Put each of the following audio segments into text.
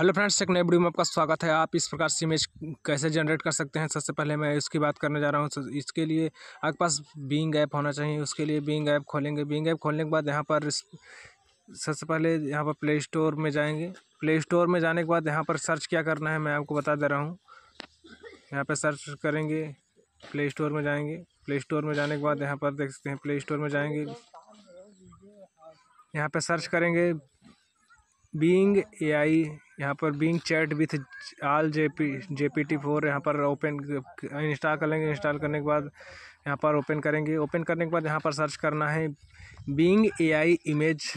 hello friends एक नए video में आपका स्वागत है आप इस प्रकार से इमेज कैसे जनरेट कर सकते हैं सबसे पहले मैं इसकी बात करने जा रहा हूँ इसके लिए आपके पास बींग ऐप होना चाहिए उसके लिए बींग ऐप खोलेंगे बींग ऐप खोलने के बाद यहाँ पर सबसे पहले यहाँ पर प्ले स्टोर में जाएंगे प्ले स्टोर में जाने के बाद यहाँ पर सर्च क्या करना है मैं आपको बता दे रहा हूँ यहाँ पर सर्च करेंगे प्ले स्टोर में जाएंगे प्ले स्टोर में जाने के बाद यहाँ पर देख सकते हैं प्ले स्टोर में जाएंगे यहाँ पर सर्च करेंगे बींग ए आई यहाँ पर Bing chat with all G P G P T four यहाँ पर ओपन इंस्टॉल कर लेंगे इंस्टॉल करने के बाद यहाँ पर ओपन करेंगे ओपन करने के बाद यहाँ पर सर्च करना है Bing A I image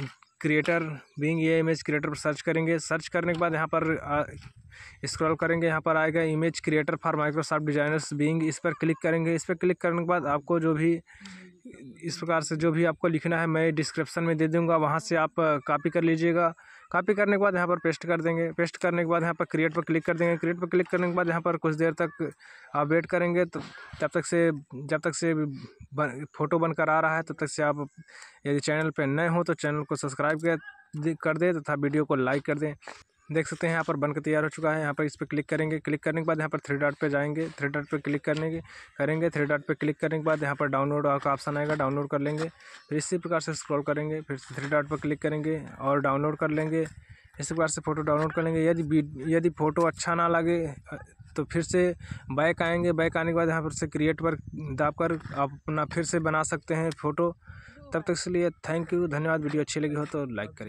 creator Bing ये इमेज क्रिएटर पर सर्च करेंगे सर्च करने के बाद यहाँ पर स्क्रॉल करेंगे यहाँ पर आएगा image creator for Microsoft designers Bing इस पर क्लिक करेंगे इस पर क्लिक करने के बाद आपको जो भी इस प्रकार से जो भी आपको लिखना है मैं डिस्क्रिप्शन में दे दूँगा वहाँ से आप कापी कर लीजिएगा कापी करने के बाद यहाँ पर पेस्ट कर देंगे पेस्ट करने के बाद यहाँ पर क्रिएट पर क्लिक कर देंगे क्रिएट पर क्लिक करने के बाद यहाँ पर कुछ देर तक आप वेट करेंगे तो तब तक से जब तक से बन फ़ोटो बनकर आ रहा है तब तो तक से आप यदि चैनल पर नए हो तो चैनल को सब्सक्राइब कर दें तथा वीडियो को लाइक कर दें देख सकते हैं यहाँ पर बनकर तैयार हो चुका है यहाँ पर इस पर क्लिक करेंगे क्लिक करने के बाद यहाँ पर थ्री डॉट पे जाएंगे थ्री डॉट पे क्लिक करने के करेंगे थ्री डॉट पे क्लिक करने के बाद यहाँ पर डाउनलोड का ऑप्शन आएगा डाउनलोड कर लेंगे फिर इसी प्रकार से स्क्रॉल करेंगे फिर थ्री डॉट पर क्लिक करेंगे और डाउनलोड कर लेंगे इसी प्रकार से फ़ोटो डाउनलोड कर लेंगे यदि यदि फ़ोटो अच्छा ना लगे तो फिर से बैक आएँगे बैक आने के बाद यहाँ पर से क्रिएट पर दाब कर आप अपना फिर से बना सकते हैं फ़ोटो तब तक इसलिए थैंक यू धन्यवाद वीडियो अच्छी लगी हो तो लाइक करें